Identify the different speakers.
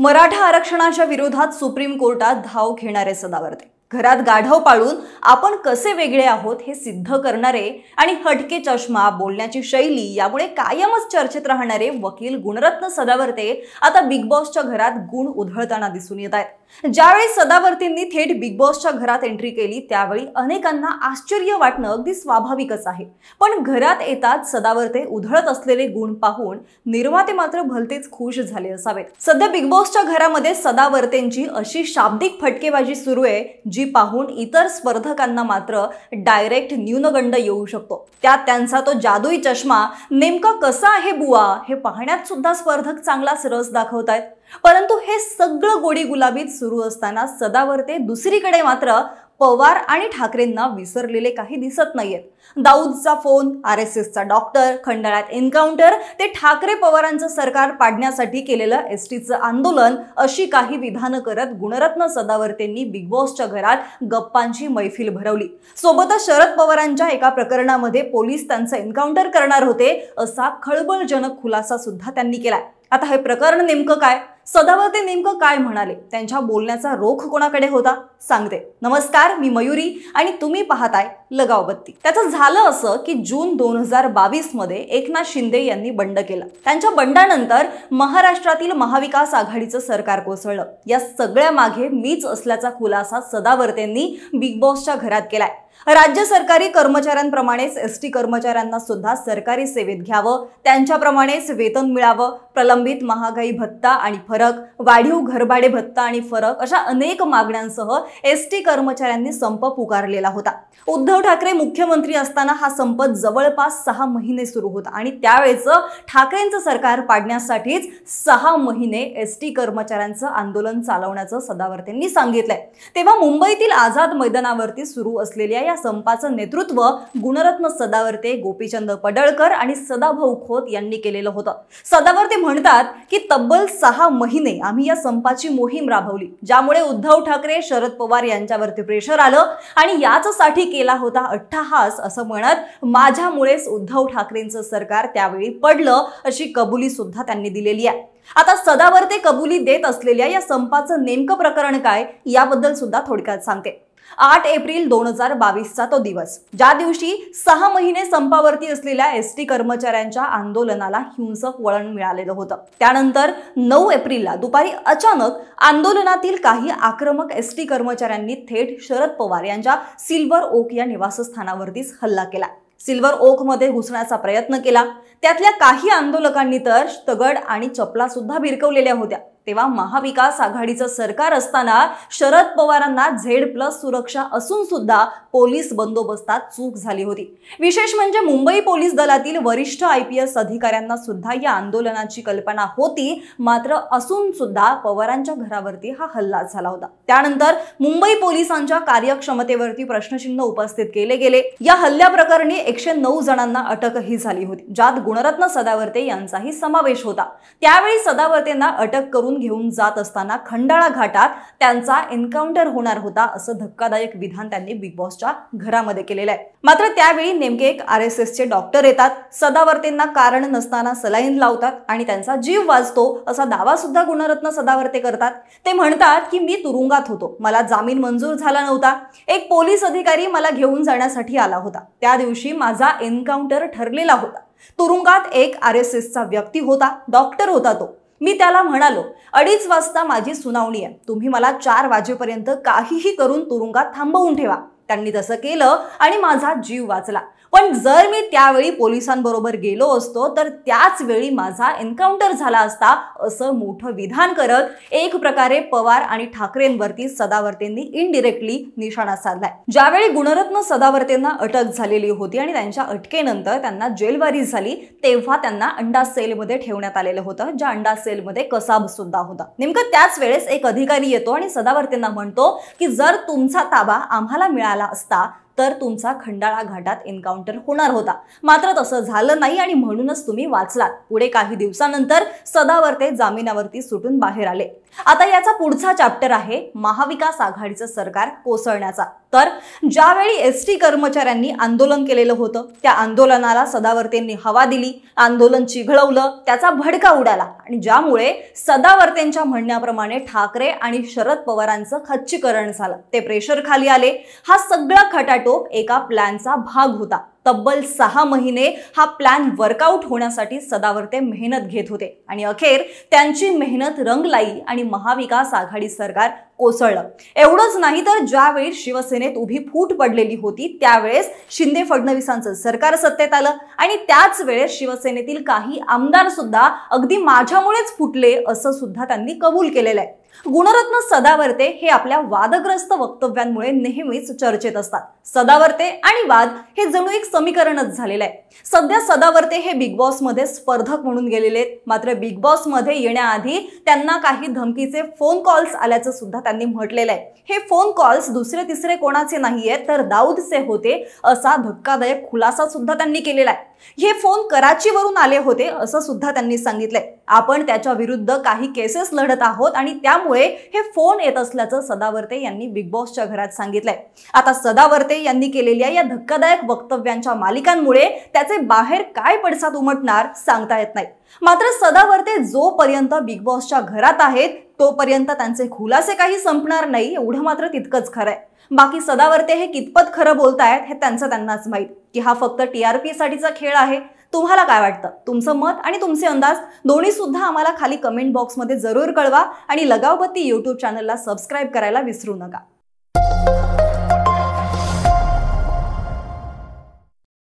Speaker 1: मराठा आरक्षणाच्या विरोधात सुप्रीम कोर्टात धाव घेणारे सदावर्ते घरात गाढव पाळून आपण कसे वेगळे आहोत हे सिद्ध करणारे आणि हटके चष्मा बोलण्याची शैली यामुळे कायमच चर्चेत राहणारे वकील गुणरत्न सदावर्ते आता बिग बॉसच्या घरात गुण उधळताना दिसून येत आहेत ज्यावेळी सदावर्तींनी थेट बिग बॉसच्या घरात एंट्री केली त्यावेळी अनेकांना आश्चर्य वाटणं अगदी स्वाभाविकच आहे पण घरात येतात सदावर्ते उधळत असलेले गुण पाहून निर्माते मात्र भलतेच खुश झाले असावेत सध्या बिग बॉसच्या घरामध्ये सदावर्तेंची अशी शाब्दिक फटकेबाजी सुरू आहे जी पाहून इतर स्पर्धकांना मात्र डायरेक्ट न्यूनगंड येऊ शकतो त्यात त्यांचा तो जादुई चष्मा नेमका कसा आहे बुवा हे पाहण्यात सुद्धा स्पर्धक चांगलाच रस दाखवत आहेत परंतु हे सगळं गोडी गुलाबीत सुरू असताना सदावरते दुसरीकडे मात्र पवार आणि ठाकरेंना विसरलेले काही दिसत नाहीयेत दाऊदचा फोन आर एस एसचा डॉक्टर खंडाळ्यात एन्काउंटर ते ठाकरे पवारांचं सरकार पाडण्यासाठी केलेलं एस टीचं आंदोलन अशी काही विधानं करत गुणरत्न सदावर्तेंनी बिग बॉसच्या घरात गप्पांची मैफिल भरवली सोबतच शरद पवारांच्या एका प्रकरणामध्ये पोलीस त्यांचं एन्काउंटर करणार होते असा खळबळजनक खुलासा सुद्धा त्यांनी केलाय आता हे प्रकरण नेमकं काय सदावर्ते नेमकं काय म्हणाले त्यांच्या बोलण्याचा रोख कोणाकडे होता सांगते नमस्कार मी मयुरी आणि तुम्ही पाहताय लगाव बत्ती त्याचं झालं असं की जून दोन हजार बावीस मध्ये एकनाथ शिंदे यांनी बंड केला त्यांच्या बंडानंतर महाराष्ट्रातील महाविकास आघाडीचं सरकार कोसळलं या सगळ्या मागे मीच असल्याचा खुलासा सदावर्तेंनी बिग बॉसच्या घरात केलाय राज्य सरकारी कर्मचाऱ्यांप्रमाणेच एस टी कर्मचाऱ्यांना सुद्धा सरकारी सेवेत घ्यावं त्यांच्याप्रमाणेच वेतन मिळावं प्रलंबित महागाई भत्ता आणि फरक वाढीव घरभाडे भत्ता आणि फरक अशा अनेक मागण्यांसह एस टी कर्मचाऱ्यांनी संप पुकारलेला होता उद्धव ठाकरे मुख्यमंत्री असताना हा संप जवळपास सहा महिने सुरू होता आणि त्यावेळेचं ठाकरेंचं सरकार पाडण्यासाठीच सहा महिने एस टी कर्मचाऱ्यांचं आंदोलन चालवण्याचं सदावर्तेंनी सांगितलंय तेव्हा मुंबईतील आझाद मैदानावरती सुरू असलेल्या या संपाचं नेतृत्व गुणरत्न सदावर्ते गोपीचंद पडळकर आणि सदाभाऊ खोत यांनी केलेलं होतं सदावर्ते म्हणतात की तब्बल सहा महिने आम्ही या संपाची मोहीम राबवली ज्यामुळे उद्धव ठाकरे शरद पवार यांच्यावरती प्रेशर आलं आणि याचसाठी केला होता अट्टहास असं म्हणत माझ्यामुळेच उद्धव ठाकरेंचं सरकार त्यावेळी पडलं अशी कबुली सुद्धा त्यांनी दिलेली आहे आता सदावर्ते कबुली देत असलेल्या या संपाचं नेमकं प्रकरण काय याबद्दल सुद्धा थोडक्यात सांगते आठ एप्रिल दोन हजार बावीसचा तो दिवस ज्या दिवशी सहा महिने संपावरती असलेल्या एस टी कर्मचाऱ्यांच्या आंदोलनाला हिंसक वळण मिळालेलं होतं त्यानंतर नऊ एप्रिलला दुपारी अचानक आंदोलनातील काही आक्रमक एस टी कर्मचाऱ्यांनी थेट शरद पवार यांच्या सिल्वर ओक या निवासस्थानावरतीच हल्ला केला सिल्वर ओकमध्ये घुसण्याचा प्रयत्न केला त्यातल्या काही आंदोलकांनी तर दगड आणि चपला सुद्धा भिरकवलेल्या होत्या तेव्हा महाविकास आघाडीचं सरकार असताना शरद पवारांना झेड प्लस सुरक्षा असून सुद्धा पोलीस बंदोबस्तात चूक झाली होती विशेष म्हणजे मुंबई पोलीस दलातील वरिष्ठ आय पी एस अधिकाऱ्यांना सुद्धा या आंदोलनाची कल्पना होती मात्र असून सुद्धा पवारांच्या घरावरती हा हल्ला झाला होता त्यानंतर मुंबई पोलिसांच्या कार्यक्षमतेवरती प्रश्नचिन्ह उपस्थित केले गेले या हल्ल्याप्रकरणी प्रकरणी एकशे नऊ जणांना अटकही झाली होती ज्यात गुणरत्न सदावर्ते यांचाही समावेश होता त्यावेळी सदावर्तेंना अटक करून घेऊन जात असताना खंडाळा घाटात त्यांचा एन्काउंटर होणार होता असं धक्कादायक विधान त्यांनी बिग बॉसच्या घरामध्ये केलेलं आहे मात्र त्यावेळी नेमके एक आर एस एसचे डॉक्टर येतात सदावर्तेंना कारण नसताना सलाईन लावतात आणि त्यांचा जीव वाजतो असा दावा सुद्धा गुणरत्न सदावर्ते करतात ते म्हणतात की मी तुरुंगात होतो मला जामीन मंजूर झाला नव्हता एक पोलीस अधिकारी मला घेऊन जाण्यासाठी आला होता त्या दिवशी माझा एन्काउंटर ठरलेला होता तुरुंगात एक आर एस एसचा व्यक्ती होता डॉक्टर होता तो मी त्याला म्हणालो अडीच वाजता माझी सुनावणी आहे तुम्ही मला चार वाजेपर्यंत काहीही करून तुरुंगात थांबवून ठेवा त्यांनी तसं केलं आणि माझा जीव वाचला पण जर मी त्यावेळी पोलिसांबरोबर गेलो असतो तर त्याच वेळी माझा एन्काउंटर झाला असता असं मोठं विधान करत एक प्रकारे पवार आणि ठाकरेंवरती सदावर्तेंनी इनडिरेक्टली निशाणा साधलाय ज्यावेळी गुणरत्न सदावर्तेंना अटक झालेली होती आणि त्यांच्या अटकेनंतर त्यांना जेलवारी झाली तेव्हा त्यांना अंडा सेलमध्ये ठेवण्यात आलेलं होतं ज्या अंडा सेलमध्ये कसाब सुद्धा होता नेमकं त्याच वेळेस एक अधिकारी येतो आणि सदावर्तेंना म्हणतो की जर तुमचा ताबा आम्हाला मिळाला കാലാവസ്ഥ तर तुमचा खंडाळा घाटात एन्काउंटर होणार होता मात्र तसं झालं नाही आणि म्हणूनच तुम्ही वाचलात पुढे काही दिवसानंतर ते जामिनावरती सुटून बाहेर आले आता याचा पुढचा चॅप्टर आहे महाविकास आघाडीचं सरकार कोसळण्याचा तर ज्यावेळी एस टी कर्मचाऱ्यांनी आंदोलन केलेलं होतं त्या आंदोलनाला सदावर्तेंनी हवा दिली आंदोलन चिघळवलं त्याचा भडका उडाला आणि ज्यामुळे सदावर्तेंच्या म्हणण्याप्रमाणे ठाकरे आणि शरद पवारांचं खच्चीकरण झालं ते प्रेशर खाली आले हा सगळा खटाटो तो एका प्लॅनचा भाग होता तब्बल सहा महिने हा प्लॅन वर्कआउट होण्यासाठी सदावर्ते मेहनत घेत होते आणि अखेर त्यांची मेहनत रंग लाई आणि महाविकास आघाडी सरकार कोसळलं एवढंच नाही तर ज्यावेळी शिवसेनेत उभी फूट पडलेली होती त्यावेळेस शिंदे फडणवीसांचं सरकार सत्तेत आलं आणि त्याच वेळेस शिवसेनेतील काही आमदार सुद्धा अगदी माझ्यामुळेच फुटले असं सुद्धा त्यांनी कबूल केलेलं आहे गुणरत्न सदावर्ते हे आपल्या वादग्रस्त वक्तव्यांमुळे नेहमीच चर्चेत असतात सदावर्ते आणि वाद हे जणू एक समीकरणच झालेलं आहे सध्या सदावर्ते हे बिग बॉसमध्ये स्पर्धक म्हणून गेलेले आहेत मात्र बिग बॉसमध्ये येण्याआधी त्यांना काही धमकीचे फोन कॉल्स आल्याचं सुद्धा त्यांनी म्हटलेलं आहे हे फोन कॉल्स दुसरे तिसरे कोणाचे नाही आहेत तर दाऊदचे होते असा धक्कादायक खुलासा सुद्धा त्यांनी केलेला आहे हे फोन कराचीवरून आले होते असं सुद्धा त्यांनी सांगितलंय आपण त्याच्या विरुद्ध काही केसेस लढत आहोत आणि त्यामुळे हे फोन येत असल्याचं सदावर्ते यांनी बिग बॉसच्या घरात सांगितलंय आता सदावर्ते यांनी केलेल्या या धक्कादायक वक्तव्यांच्या मालिकांमुळे त्याचे बाहेर काय पडसाद उमटणार सांगता येत नाही मात्र सदावर्ते जोपर्यंत बिग बॉसच्या घरात आहेत तोपर्यंत त्यांचे खुलासे काही संपणार नाही एवढं मात्र तितकंच खरंय बाकी सदावर्ते हे कितपत खरं बोलतायत हे त्यांचं त्यांनाच माहीत की हा फक्त टी आर पी साठीचा खेळ आहे तुम्हाला काय वाटतं तुमचं मत आणि तुमचे अंदाज दोन्ही सुद्धा आम्हाला खाली कमेंट बॉक्समध्ये जरूर कळवा आणि लगावबत्ती यूट्यूब चॅनलला सबस्क्राईब करायला विसरू नका